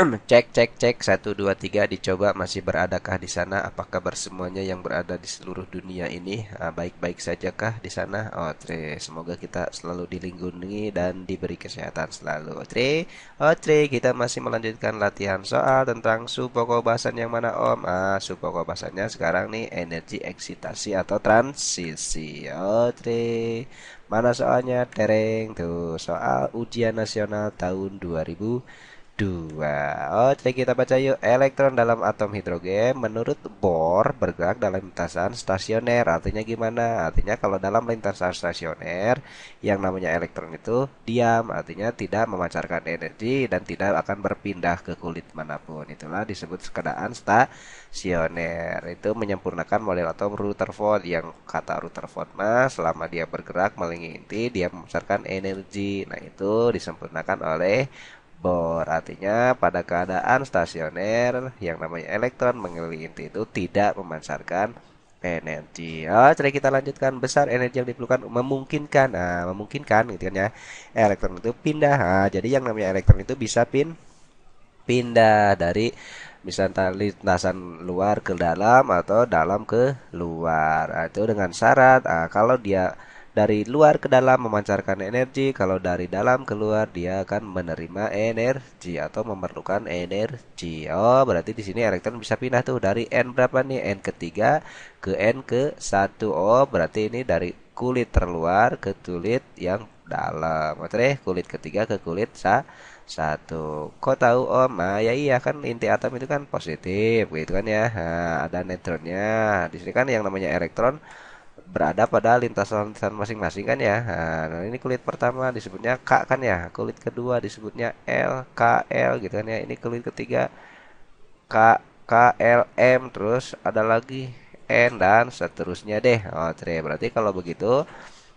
cek cek cek satu dua tiga dicoba masih beradakah di sana apakah bersemuanya yang berada di seluruh dunia ini ah, baik-baik saja kah di sana oh semoga kita selalu dilindungi dan diberi kesehatan selalu Otre oh kita masih melanjutkan latihan soal tentang supoko bahasan yang mana Om ah supoko bahasanya sekarang nih energi eksitasi atau transisi oh mana soalnya tereng tuh soal ujian nasional tahun 2000 2. Oke, kita baca yuk. Elektron dalam atom hidrogen menurut Bohr bergerak dalam lintasan stasioner. Artinya gimana? Artinya kalau dalam lintasan stasioner yang namanya elektron itu diam, artinya tidak memancarkan energi dan tidak akan berpindah ke kulit manapun. Itulah disebut keadaan stasioner. Itu menyempurnakan model atom Rutherford yang kata Rutherford mah selama dia bergerak melingi inti dia memancarkan energi. Nah, itu disempurnakan oleh bor. Artinya pada keadaan stasioner yang namanya elektron mengelilingi inti itu tidak memancarkan energi. Oh, jadi kita lanjutkan besar energi yang diperlukan memungkinkan, nah, memungkinkan gitu kan ya. Elektron itu pindah. Nah, jadi yang namanya elektron itu bisa pin pindah dari misalnya lintasan luar ke dalam atau dalam ke luar. Nah, itu dengan syarat nah, kalau dia dari luar ke dalam memancarkan energi, kalau dari dalam keluar dia akan menerima energi atau memerlukan energi. Oh, berarti di sini elektron bisa pindah tuh dari N berapa nih? N ketiga ke N ke satu. Oh, berarti ini dari kulit terluar ke kulit yang dalam. Oke, kulit ketiga ke kulit sa satu. Kok tahu Om? Nah, ya iya kan inti atom itu kan positif gitu kan ya. Nah, ada neutronnya. Di sini kan yang namanya elektron berada pada lintasan-lintasan masing-masing kan ya. Nah, ini kulit pertama disebutnya K kan ya. Kulit kedua disebutnya L, K, L gitu kan ya. Ini kulit ketiga K, K, L, M terus ada lagi N dan seterusnya deh. Oh, Berarti kalau begitu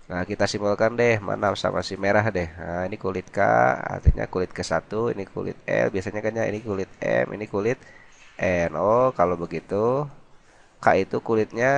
Nah, kita simpulkan deh mana sama si merah deh. Nah, ini kulit K, artinya kulit ke satu. ini kulit L, biasanya kan ya ini kulit M, ini kulit N. Oh, kalau begitu K itu kulitnya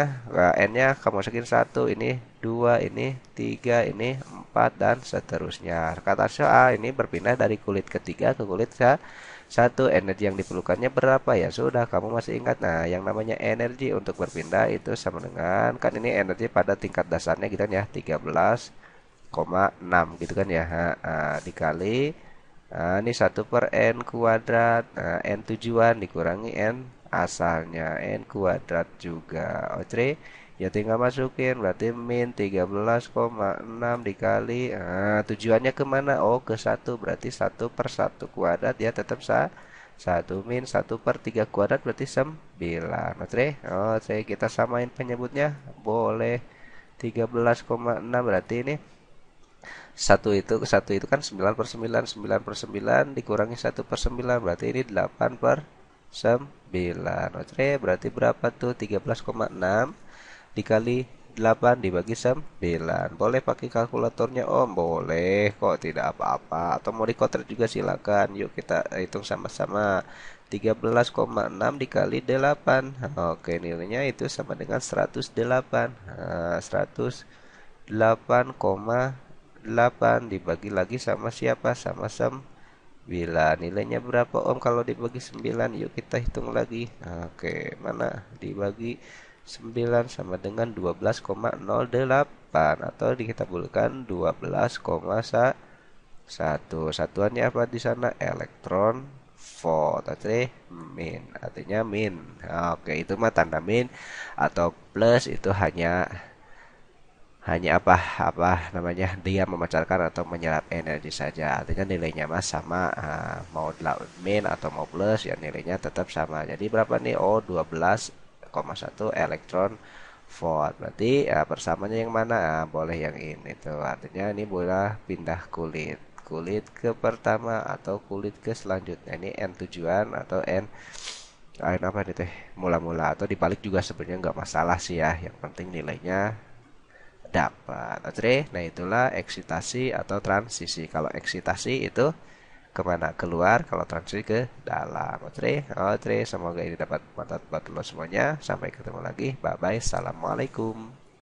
N-nya kamu masukin satu ini dua ini tiga ini empat dan seterusnya kata soal ini berpindah dari kulit ketiga ke kulit ke satu energi yang diperlukannya berapa ya sudah kamu masih ingat nah yang namanya energi untuk berpindah itu sama dengan kan ini energi pada tingkat dasarnya gitu kan ya 13,6 gitu kan ya ha, ha, dikali Nah, ini satu per N kuadrat. Nah, N tujuan dikurangi N asalnya n kuadrat juga oke ya tinggal masukin berarti min 13,6 dikali nah, tujuannya kemana oh ke satu berarti satu per satu kuadrat ya tetap sa satu min satu per tiga kuadrat berarti 9 oke oke kita samain penyebutnya boleh 13,6 berarti ini satu itu ke satu itu kan 9 per 9 9 per 9 dikurangi 1 per 9 berarti ini 8 per 9 Oke berarti berapa tuh 13,6 dikali 8 dibagi 9 Boleh pakai kalkulatornya om? Boleh kok tidak apa-apa Atau mau dikotret juga silakan Yuk kita hitung sama-sama 13,6 dikali 8 Oke nilainya itu sama dengan 108 108,8 nah, dibagi lagi sama siapa? Sama 9 Bila nilainya berapa om kalau dibagi 9 yuk kita hitung lagi oke mana dibagi 9 sama dengan 12,08 atau bulkan 12,1 satuannya apa di sana elektron volt artinya min artinya min oke itu mah tanda min atau plus itu hanya hanya apa apa namanya dia memancarkan atau menyerap energi saja artinya nilainya mas sama uh, mau min atau mau plus ya nilainya tetap sama jadi berapa nih oh 12,1 elektron volt berarti uh, eh, bersamanya yang mana uh, boleh yang ini tuh artinya ini boleh pindah kulit kulit ke pertama atau kulit ke selanjutnya ini n tujuan atau n lain apa nih teh mula-mula atau dibalik juga sebenarnya nggak masalah sih ya yang penting nilainya dapat. Oke, nah itulah eksitasi atau transisi. Kalau eksitasi itu kemana keluar kalau transisi ke dalam oke oke semoga ini dapat bantuan buat lo semuanya sampai ketemu lagi bye bye assalamualaikum